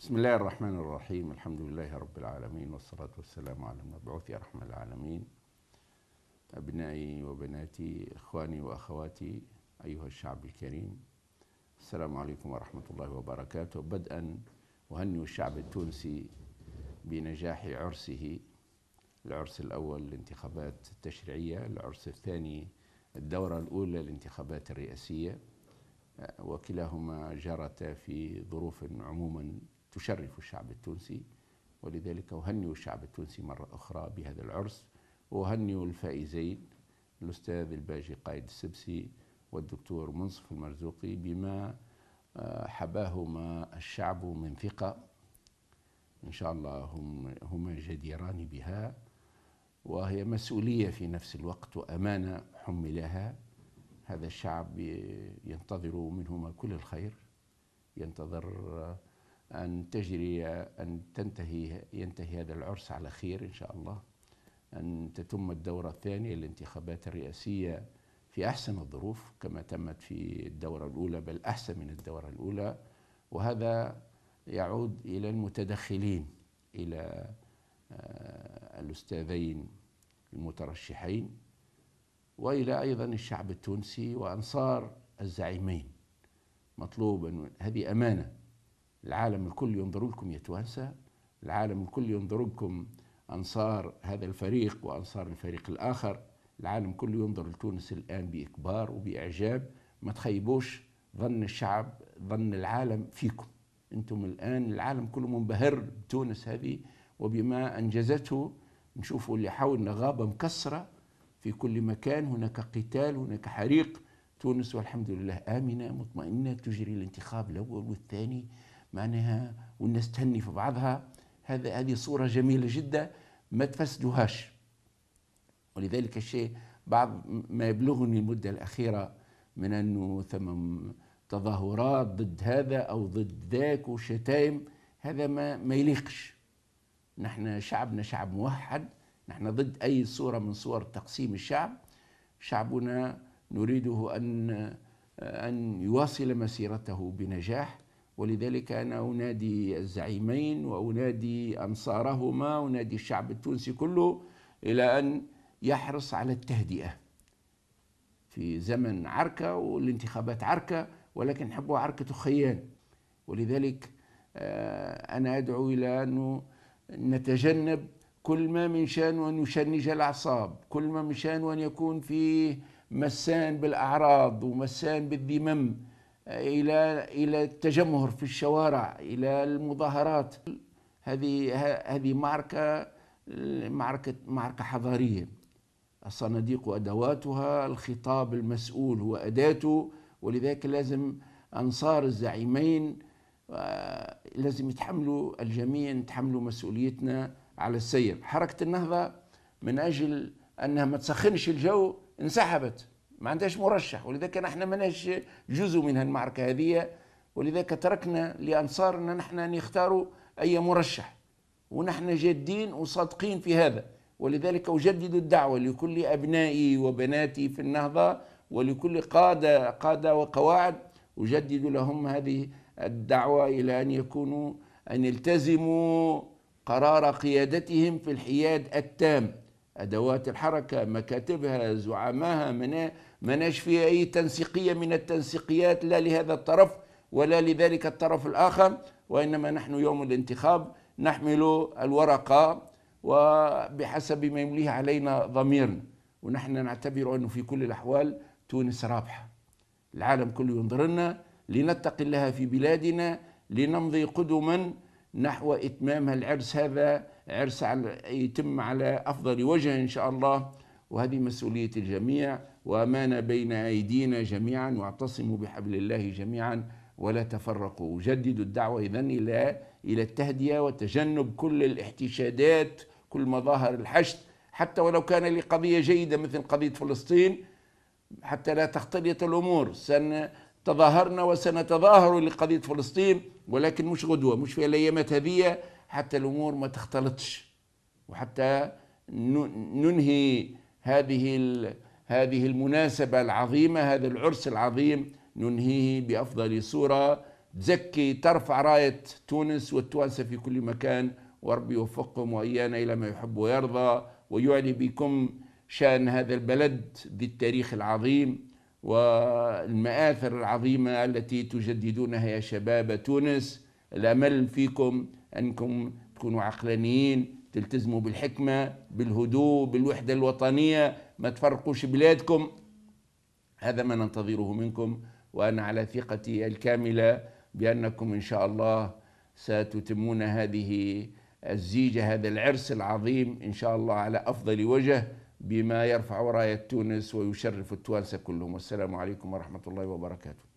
بسم الله الرحمن الرحيم الحمد لله رب العالمين والصلاة والسلام على المبعوث رحمة العالمين أبنائي وبناتي إخواني وأخواتي أيها الشعب الكريم السلام عليكم ورحمة الله وبركاته بدءا أهنئ الشعب التونسي بنجاح عرسه العرس الأول الانتخابات التشريعية العرس الثاني الدورة الأولى الانتخابات الرئاسية وكلاهما جرت في ظروف عموما تشرف الشعب التونسي ولذلك أهنئ الشعب التونسي مرة أخرى بهذا العرس وأهنئ الفائزين الأستاذ الباجي قائد السبسي والدكتور منصف المرزوقي بما آه، حباهما الشعب من ثقة إن شاء الله هم هما جديران بها وهي مسؤولية في نفس الوقت وأمانة حملها هذا الشعب ينتظر منهما كل الخير ينتظر أن تجري أن تنتهي ينتهي هذا العرس على خير إن شاء الله أن تتم الدورة الثانية للانتخابات الرئاسية في أحسن الظروف كما تمت في الدورة الأولى بل أحسن من الدورة الأولى وهذا يعود إلى المتدخلين إلى آه، الأستاذين المترشحين وإلى أيضا الشعب التونسي وأنصار الزعيمين مطلوب هذه أمانة العالم الكل ينظر لكم يتوانسة العالم الكل ينظر لكم أنصار هذا الفريق وأنصار الفريق الآخر العالم كله ينظر لتونس الآن بإكبار وبإعجاب ما تخيبوش ظن الشعب ظن العالم فيكم أنتم الآن العالم كله منبهر بتونس هذه وبما أنجزته نشوفوا اللي حولنا غابة مكسرة في كل مكان هناك قتال هناك حريق تونس والحمد لله آمنة مطمئنة تجري الانتخاب الأول والثاني معناها والناس تهني في بعضها هذا هذه صورة جميلة جدا ما تفسدوهاش ولذلك الشيء بعض ما يبلغني المدة الأخيرة من أنه ثم تظاهرات ضد هذا أو ضد ذاك وشتائم هذا ما, ما يليقش نحن شعبنا شعب موحد نحن ضد أي صورة من صور تقسيم الشعب شعبنا نريده أن أن يواصل مسيرته بنجاح ولذلك أنا أنادي الزعيمين وأنادي أنصارهما أنادي الشعب التونسي كله إلى أن يحرص على التهدئة في زمن عركة والانتخابات عركة ولكن حبوا عركة خيان ولذلك آه، أنا أدعو إلى أنه نتجنب كل ما من شان أن يشنج الأعصاب كل ما من شان أن يكون فيه مسان بالأعراض ومسان بالذمم الى الى التجمهر في الشوارع الى المظاهرات هذه هذه معركه معركه معركه حضاريه الصناديق وادواتها الخطاب المسؤول هو اداته ولذلك لازم انصار الزعيمين آه، لازم يتحملوا الجميع يتحملوا مسؤوليتنا على السير حركه النهضه من اجل انها ما تسخنش الجو انسحبت ما عندهاش مرشح ولذلك احنا ماناش جزء من هالمعركه هذه ولذلك تركنا لانصارنا نحن نختاروا اي مرشح ونحن جادين وصادقين في هذا ولذلك اجدد الدعوه لكل ابنائي وبناتي في النهضه ولكل قاده قاده وقواعد اجدد لهم هذه الدعوه الى ان يكونوا ان يلتزموا قرار قيادتهم في الحياد التام ادوات الحركه مكاتبها زعماها مناش إيه؟ فيها اي تنسيقيه من التنسيقيات لا لهذا الطرف ولا لذلك الطرف الاخر وانما نحن يوم الانتخاب نحمل الورقه وبحسب ما يمليه علينا ضميرنا ونحن نعتبر انه في كل الاحوال تونس رابحه العالم كله ينظر لنا لنتقي الله في بلادنا لنمضي قدما نحو إتمام العرس هذا عرس على يتم على أفضل وجه إن شاء الله وهذه مسؤولية الجميع وأمانة بين أيدينا جميعا واعتصموا بحبل الله جميعا ولا تفرقوا جددوا الدعوة إذا إلى إلى التهدئة وتجنب كل الاحتشادات كل مظاهر الحشد حتى ولو كان لقضية جيدة مثل قضية فلسطين حتى لا تختلط الأمور سنتظاهرنا وسنتظاهر لقضية فلسطين ولكن مش غدوه مش في الايامات هذه حتى الامور ما تختلطش وحتى ننهي هذه هذه المناسبه العظيمه هذا العرس العظيم ننهيه بافضل صوره تزكي ترفع رايه تونس والتوانسه في كل مكان وربي يوفقهم وايانا الى ما يحب ويرضى ويعلي بكم شان هذا البلد بالتاريخ العظيم والمآثر العظيمة التي تجددونها يا شباب تونس الأمل فيكم أنكم تكونوا عقلانيين تلتزموا بالحكمة بالهدوء بالوحدة الوطنية ما تفرقوش بلادكم هذا ما ننتظره منكم وأنا على ثقتي الكاملة بأنكم إن شاء الله ستتمون هذه الزيجة هذا العرس العظيم إن شاء الله على أفضل وجه بما يرفع راية تونس ويشرف التوانسة كلهم والسلام عليكم ورحمة الله وبركاته